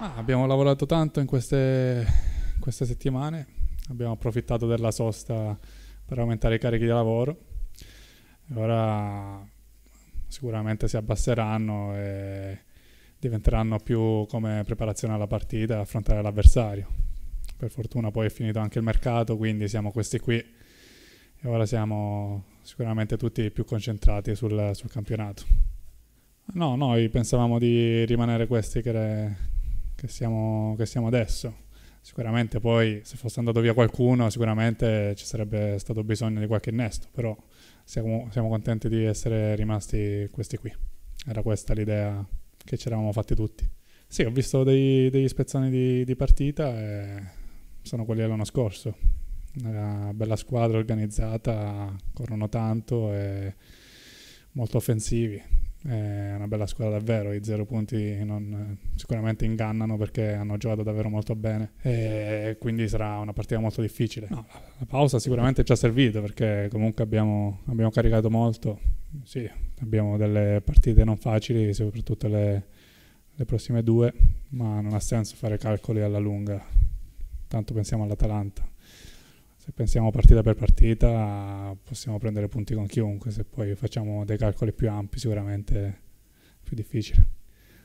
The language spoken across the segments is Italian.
Ah, abbiamo lavorato tanto in queste, queste, settimane, abbiamo approfittato della sosta per aumentare i carichi di lavoro, ora sicuramente si abbasseranno e diventeranno più come preparazione alla partita, affrontare l'avversario. Per fortuna poi è finito anche il mercato, quindi siamo questi qui e ora siamo sicuramente tutti più concentrati sul, sul campionato. No, noi pensavamo di rimanere questi che, che siamo, che siamo adesso. Sicuramente poi se fosse andato via qualcuno sicuramente ci sarebbe stato bisogno di qualche innesto, però siamo, siamo contenti di essere rimasti questi qui. Era questa l'idea che ci eravamo fatti tutti. Sì, ho visto dei, degli spezzoni di, di partita e sono quelli dell'anno scorso. Una bella squadra organizzata, corrono tanto e molto offensivi è una bella squadra davvero, i zero punti non, sicuramente ingannano perché hanno giocato davvero molto bene e quindi sarà una partita molto difficile. No, la pausa sicuramente ci ha servito perché comunque abbiamo, abbiamo caricato molto, sì, abbiamo delle partite non facili, soprattutto le, le prossime due, ma non ha senso fare calcoli alla lunga, tanto pensiamo all'Atalanta se pensiamo partita per partita possiamo prendere punti con chiunque, se poi facciamo dei calcoli più ampi sicuramente è più difficile.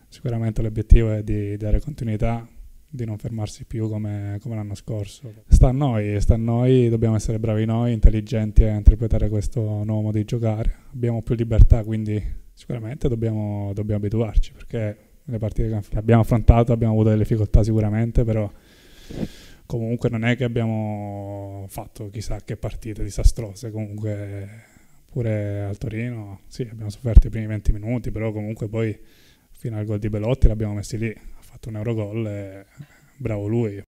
Sicuramente l'obiettivo è di dare continuità, di non fermarsi più come, come l'anno scorso. Sta a noi, sta a noi, dobbiamo essere bravi noi, intelligenti a interpretare questo nuovo modo di giocare. Abbiamo più libertà, quindi sicuramente dobbiamo, dobbiamo abituarci perché le partite che abbiamo affrontato abbiamo avuto delle difficoltà sicuramente, però comunque non è che abbiamo fatto chissà che partite disastrose, comunque pure al Torino sì, abbiamo sofferto i primi 20 minuti, però comunque poi fino al gol di Belotti l'abbiamo messi lì, ha fatto un Eurogol e bravo lui.